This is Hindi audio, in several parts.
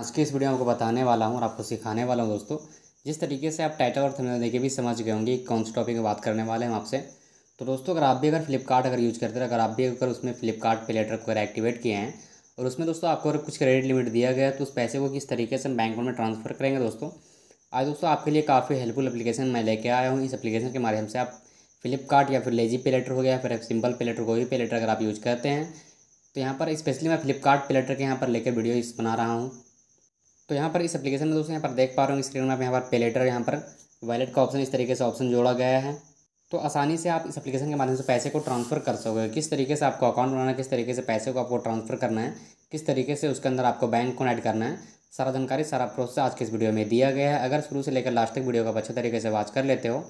आज के इस वीडियो में आपको बताने वाला हूँ और आपको सिखाने वाला हूँ दोस्तों जिस तरीके से आप टाइटल और थंबनेल देखे भी समझ गए होंगे कौन से टॉपिक बात करने वाले हैं आपसे तो दोस्तों अगर आप भी अगर फ्लिपकार्ट अगर यूज़ करते हैं अगर आप भी अगर उसमें फ्लिपकार्ट पे लेटर वगैरह एक्टिवेट किए हैं और उसमें दोस्तों आपको अगर कुछ क्रेडिट लिमिट दिया गया तो उस पैसे को किस तरीके से बैंक बैंक में ट्रांसफ़र करेंगे दोस्तों आज दोस्तों आपके लिए काफ़ी हेल्पफुल एप्लीकेशन मैं लेके आया हूँ इस एप्लीकेशन के माध्यम से आप फ्लिपकार्ट या फिर लेजी पे लेटर हो गया या फिर सिंपल पे लेटर कोई भी पे लेटर अगर आप यूज़ करते हैं तो यहाँ पर स्पेशली मैं फ्लिपकार्ट पे लेटर के यहाँ पर लेकर वीडियो इस बना रहा हूँ तो यहाँ पर इस एप्लीकेशन में दोस्तों यहाँ पर देख पा रहे हो स्क्रीन में आप यहाँ पर पेलेटर यहाँ पर वैलेट का ऑप्शन इस तरीके से ऑप्शन जोड़ा गया है तो आसानी से आप इस एप्लीकेशन के माध्यम से पैसे को ट्रांसफ़र कर सकोगे किस तरीके से आपको अकाउंट बनाना है किस तरीके से पैसे को आपको ट्रांसफ़र करना है किस तरीके से उसके अंदर आपको बैंक को ऐड करना है सारा जानकारी सारा प्रोसेस आज के इस वीडियो में दिया गया है अगर शुरू से लेकर लास्ट तक वीडियो को अच्छे तरीके से वॉच कर लेते हो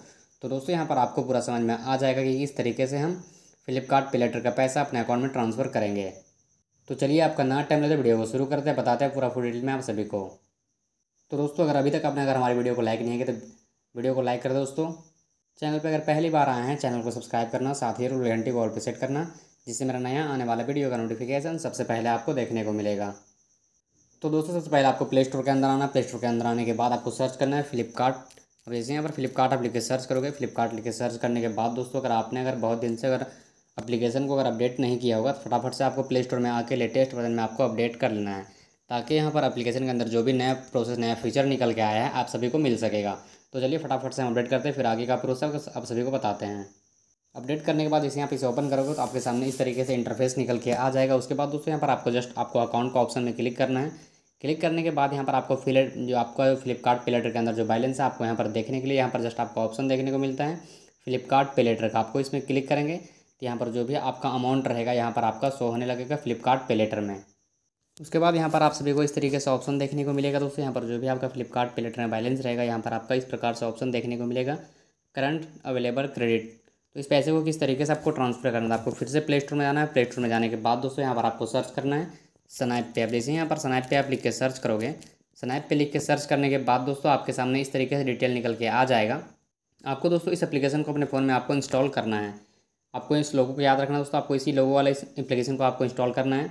तो दोस्तों यहाँ पर आपको पूरा समझ में आ जाएगा कि इस तरीके से हम फ्लिपकार्ट प्लेटर का पैसा अपने अकाउंट में ट्रांसफ़र करेंगे तो चलिए आपका ना टाइम लेते वीडियो को शुरू करते हैं बताते हैं पूरा फुल डिटेल में आप सभी को तो दोस्तों अगर अभी तक आपने अगर हमारी वीडियो को लाइक नहीं किया तो वीडियो को लाइक कर दो दोस्तों चैनल पर अगर पहली बार आए हैं चैनल को सब्सक्राइब करना साथ ही रूल घंटी को ऑल पर सेट करना जिससे मेरा नया आने वाला वीडियो का नोटिफिकेशन सबसे पहले आपको देखने को मिलेगा तो दोस्तों सबसे पहले आपको प्ले स्टोर के अंदर आना प्ले स्टोर के अंदर आने के बाद आपको सर्च करना है फ्लिपकार्ट अब जैसे यहाँ पर फ्लिपकार्ट आप लिख के सर्च करोगे फ्लिपकार्ट लिख के सर्च करने के बाद दोस्तों अगर आपने अगर बहुत दिन से अगर अप्लीकेशन को अगर अपडेट नहीं किया होगा तो फटाफट से आपको प्ले स्टोर में आके लेटेस्ट वर्जन में आपको अपडेट कर लेना है ताकि यहाँ पर अप्लीकेशन के अंदर जो भी नया प्रोसेस नया फीचर निकल के आया है आप सभी को मिल सकेगा तो चलिए फटाफट से हम अपडेट करते हैं फिर आगे का प्रोसेस आप सभी को बताते हैं अपडेट करने के बाद इसे यहाँ पे इसे ओपन करोगे तो आपके सामने इस तरीके से इंटरफेस निकल के आ जाएगा उसके बाद दोस्तों यहाँ पर आपको जस्ट आपको अकाउंट का ऑप्शन में क्लिक करना है क्लिक करने के बाद यहाँ पर आपको फिलेट जो आपका फ्लिपकार्ट पेलेटर के अंदर जो बैलेंस है आपको यहाँ पर देखने के लिए यहाँ पर जस्ट आपको ऑप्शन देखने को मिलता है फ्लिपकार्ट पेलेटर का आपको इसमें क्लिक करेंगे तो यहाँ पर जो भी आपका अमाउंट रहेगा यहाँ पर आपका शो होने लगेगा फ्लिपकार्ट पेलेटर में उसके बाद यहाँ पर आप सभी को इस तरीके से ऑप्शन देखने को मिलेगा दोस्तों यहाँ पर जो भी आपका फ्लिपकार्ट पेलेटर में बैलेंस रहेगा यहाँ पर आपका इस प्रकार से ऑप्शन देखने को मिलेगा करंट अवेलेबल क्रेडिट तो इस पैसे को किस तरीके से आपको ट्रांसफर करना है आपको फिर से प्ले स्टोर में जाना है प्ले स्टोर में जाने के बाद दोस्तों यहाँ पर आपको सर्च करना है स्नैप पे आप जैसे यहाँ पर स्नैप पे आप लिख के सर्च करोगे स्नैप पे लिख के सर्च करने के बाद दोस्तों आपके सामने इस तरीके से डिटेल निकल के आ जाएगा आपको दोस्तों इस एप्लीकेशन को अपने फ़ोन में आपको इंस्टॉल करना है आपको इस लोगों को याद रखना है दोस्तों आपको इसी लोगों वाले इस एप्लीकेशन को आपको इंस्टॉल करना है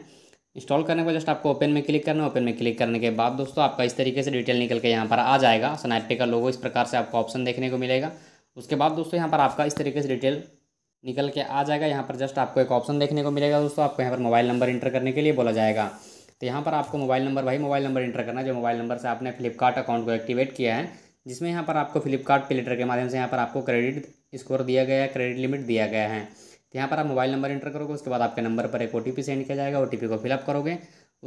इंस्टॉल करने के बाद जस्ट आपको ओपन में क्लिक करना है ओपन में क्लिक करने के बाद दोस्तों आपका इस तरीके से डिटेल निकल के यहाँ पर आ जाएगा स्नैपे का लोगो इस प्रकार से आपको ऑप्शन देखने को मिलेगा उसके बाद दोस्तों यहाँ पर आपका इस तरीके से डिटेल निकल के आ जाएगा यहाँ पर जस्ट आपको एक ऑप्शन देखने को मिलेगा दोस्तों आपको यहाँ पर मोबाइल नंबर इंटर करने के लिए बोला जाएगा तो यहाँ पर आपको मोबाइल नंबर भाई मोबाइल नंबर इंटर करना जो मोबाइल नंबर से आपने फ्लिपकार्ट अकाउंट को एक्टिवेट किया है जिसमें यहाँ पर आपको फ्लिपकार्ट पे लेटर के माध्यम से यहाँ पर आपको क्रेडिट स्कोर दिया गया है क्रेडिट लिमिट दिया गया है तो यहाँ पर आप मोबाइल नंबर इंटर करोगे उसके बाद आपके नंबर पर एक ओ सेंड किया जाएगा ओ को फिलअप करोगे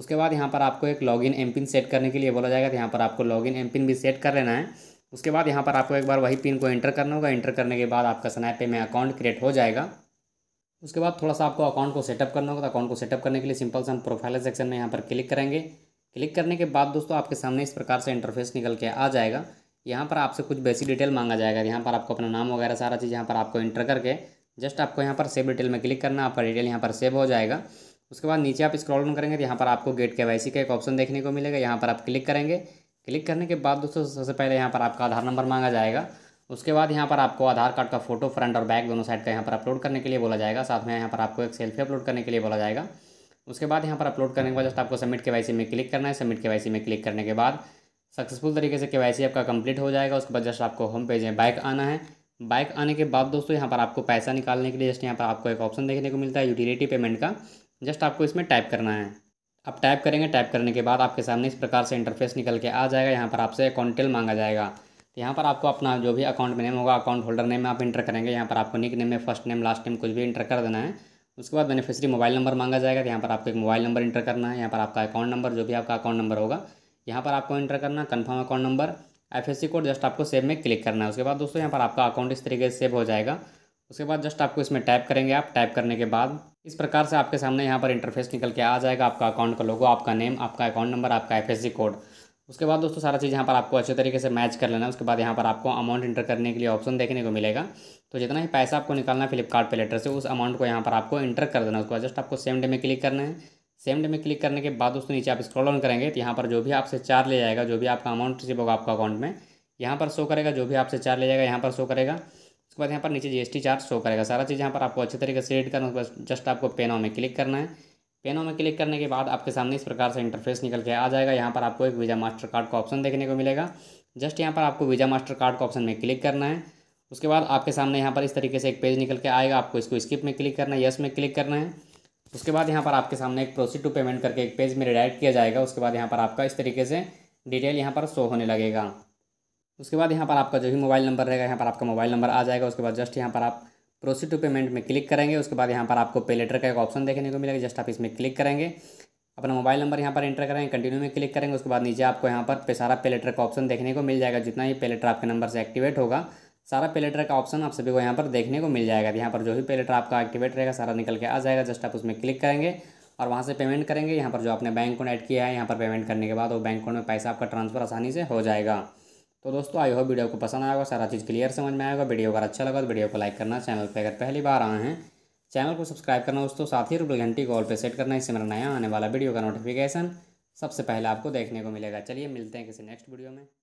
उसके बाद यहाँ पर आपको एक लॉगिन एम पिन सेट करने के लिए बोला जाएगा तो यहाँ पर आपको लॉगिन एम पिन भी सेट कर लेना है उसके बाद यहाँ पर आपको एक बार वही पिन को एंटर करना होगा एंटर करने के बाद आपका स्नैपे में अकाउंट क्रिएट हो जाएगा उसके बाद थोड़ा सा आपको अकाउंट को सेटअप करना होगा तो अकाउंट को सेटअप करने के लिए सिंपल से हम प्रोफाइल सेक्शन में यहाँ पर क्लिक करेंगे क्लिक करने के बाद दोस्तों आपके सामने इस प्रकार से इंटरफेस निकल के आ जाएगा यहाँ पर आपसे कुछ बेसिक डिटेल मांगा जाएगा यहाँ पर आपको अपना नाम वगैरह सारा चीज़ यहाँ पर आपको इंटर करके जस्ट आपको यहाँ पर सेव डिटेल में क्लिक करना आपका डिटेल यहाँ पर सेव हो जाएगा उसके बाद नीचे आप स्क्रॉल डाउन करेंगे तो यहाँ पर आपको गेट के वाई का एक ऑप्शन देखने को मिलेगा यहाँ पर आप क्लिक करेंगे क्लिक करने के बाद दोस्तों सबसे पहले यहाँ पर आपका आधार नंबर मांगा जाएगा उसके बाद यहाँ पर आपको आधार कार्ड का फोटो फ्रंट और बैक दोनों साइड का यहाँ पर अपलोड करने के लिए बोला जाएगा साथ में यहाँ पर आपको एक सेल्फी अपलोड करने के लिए बोला जाएगा उसके बाद यहाँ पर अपलोड करने के बाद जस्ट आपको सबमिट के वाई में क्लिक करना है सबमिट के वाई में क्लिक करने के बाद सक्सेसफुल तरीके से के आपका कंप्लीट हो जाएगा उसके बाद जस्ट आपको होम पेज में बाइक आना है बाइक आने के बाद दोस्तों यहाँ पर आपको पैसा निकालने के लिए जस्ट यहाँ पर आपको एक ऑप्शन देखने को मिलता है यूटिलिटी पेमेंट का जस्ट आपको इसमें टाइप करना है आप टाइप करेंगे टाइप करने के बाद आपके सामने इस प्रकार से इंटरफेस निकल के आ जाएगा यहाँ पर आपसे अकाउंट अकाउंटेल मांगा जाएगा तो यहाँ पर आपको अपना जो भी अकाउंट में नेम होगा अकाउंट होल्डर नेम आप इंटर करेंगे यहाँ पर आपको निक नेम में फर्स्ट नेम लास्ट नेम कुछ भी इंटर कर देना है उसके बाद बेनिफिशरी मोबाइल नंबर मांगा जाएगा तो यहाँ पर आपको एक मोबाइल नंबर इंटर करना है यहाँ पर आपका अकाउंट नंबर जो भी आपका अकाउंट नंबर होगा यहाँ पर आपको एंटर करना confirm account number F code just आपको सेव में क्लिक करना है उसके बाद दोस्तों यहाँ पर आपका अकाउंट इस तरीके से सेव हो जाएगा उसके बाद जस्ट आपको इसमें टाइप करेंगे आप टाइप करने के बाद इस प्रकार से आपके सामने यहाँ पर इंटरफेस निकल के आ जाएगा आपका अकाउंट का लोगो आपका नेम आपका अकाउंट नंबर आपका एफ कोड उसके बाद दोस्तों सारा चीज़ यहाँ पर आपको अच्छे तरीके से मैच कर लेना है उसके बाद यहाँ पर आपको अमाउंट इंटर करने के लिए ऑप्शन देखने को मिलेगा तो जितना ही पैसा आपको निकालना है फ्लिपकार्ट लेटर से उस अमाउंट को यहाँ पर आपको इंटर कर देना उसके बाद जस्ट आपको सेम डे में क्लिक करना है सेम डे में क्लिक करने के बाद दोस्तों नीचे आप स्क्रॉल ऑन करेंगे तो यहाँ पर जो भी आपसे चार ले जाएगा जो भी आपका अमाउंट रिसीव होगा आपका अकाउंट में यहाँ पर शो करेगा जो भी आपसे चार ले जाएगा यहाँ पर शो करेगा उसके बाद यहाँ पर नीचे जीएसटी चार्ज शो करेगा सारा चीज़ यहाँ पर आपको अच्छे तरीके से रीड करना उसके बाद जस्ट आपको पेनो में क्लिक करना है पेनो में क्लिक करने के बाद आपके सामने इस प्रकार से इंटरफेस निकल के आ जाएगा यहाँ पर आपको एक वीज़ा मास्टर कार्ड का ऑप्शन देखने को मिलेगा जस्ट यहाँ पर आपको वीज़ा मास्टर कार्ड का ऑप्शन में क्लिक करना है उसके बाद आपके सामने यहाँ पर इस तरीके से एक पेज निकल के आएगा आपको इसको स्किप में क्लिक करना है यस में क्लिक करना है उसके बाद यहाँ पर आपके सामने एक प्रोसीड टू पेमेंट करके एक पेज में रिडायरेक्ट किया जाएगा उसके बाद यहाँ पर आपका इस तरीके से डिटेल यहाँ पर शो होने लगेगा उसके बाद यहाँ पर आपका जो भी मोबाइल नंबर रहेगा यहाँ पर आपका मोबाइल नंबर आ जाएगा उसके बाद जस्ट यहाँ पर आप प्रोसीड टू पेमेंट में क्लिक करेंगे उसके बाद यहाँ पर आपको पे लेटर का एक ऑप्शन देखने को मिलेगा जस्ट आप इसमें क्लिक करेंगे अपना मोबाइल नंबर यहाँ पर एंटर करेंगे कंटिन्यू में क्लिक करेंगे उसके बाद नीचे आपको यहाँ पर पे सारा पे लेटर का ऑप्शन देखने को मिल जाएगा जितना ही पे लेटर आपके नंबर से एक्टिवेट होगा सारा पेलेटर का ऑप्शन आप सभी को यहाँ पर देखने को मिल जाएगा यहाँ पर जो भी पेलेटर आपका एक्टिवेट रहेगा सारा निकल के आ जाएगा जस्ट आप उसमें क्लिक करेंगे और वहाँ से पेमेंट करेंगे यहाँ पर जो आपने बैंक अकाउंट ऐड किया है यहाँ पर पेमेंट करने के बाद वो बैंक अकाउंट में पैसा आपका ट्रांसफर आसानी से हो जाएगा तो दोस्तों आई होप वीडियो को पसंद आएगा सारा चीज़ क्लियर समझ में आएगा वीडियो अगर अच्छा लगा तो वीडियो को लाइक करना चैनल पर अगर पहली बार आए हैं चैनल को सब्सक्राइब करना दोस्तों साथ ही रुपये घंटी को ऑल पर सेट करना इससे मेरा नया आने वाला वीडियो का नोटिफिकेशन सबसे पहले आपको देखने को मिलेगा चलिए मिलते हैं किसी नेक्स्ट वीडियो में